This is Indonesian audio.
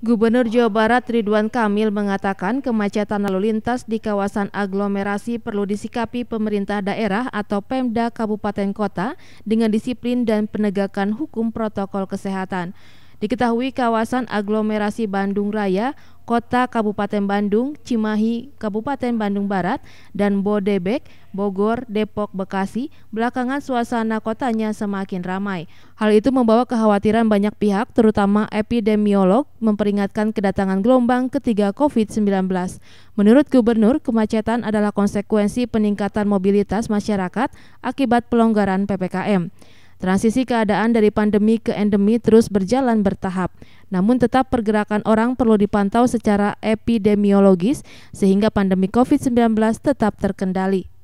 Gubernur Jawa Barat Ridwan Kamil mengatakan kemacetan lalu lintas di kawasan aglomerasi perlu disikapi pemerintah daerah atau Pemda Kabupaten Kota dengan disiplin dan penegakan hukum protokol kesehatan. Diketahui kawasan aglomerasi Bandung Raya Kota Kabupaten Bandung, Cimahi Kabupaten Bandung Barat, dan Bodebek, Bogor, Depok, Bekasi, belakangan suasana kotanya semakin ramai. Hal itu membawa kekhawatiran banyak pihak, terutama epidemiolog, memperingatkan kedatangan gelombang ketiga COVID-19. Menurut Gubernur, kemacetan adalah konsekuensi peningkatan mobilitas masyarakat akibat pelonggaran PPKM. Transisi keadaan dari pandemi ke endemi terus berjalan bertahap, namun tetap pergerakan orang perlu dipantau secara epidemiologis sehingga pandemi COVID-19 tetap terkendali.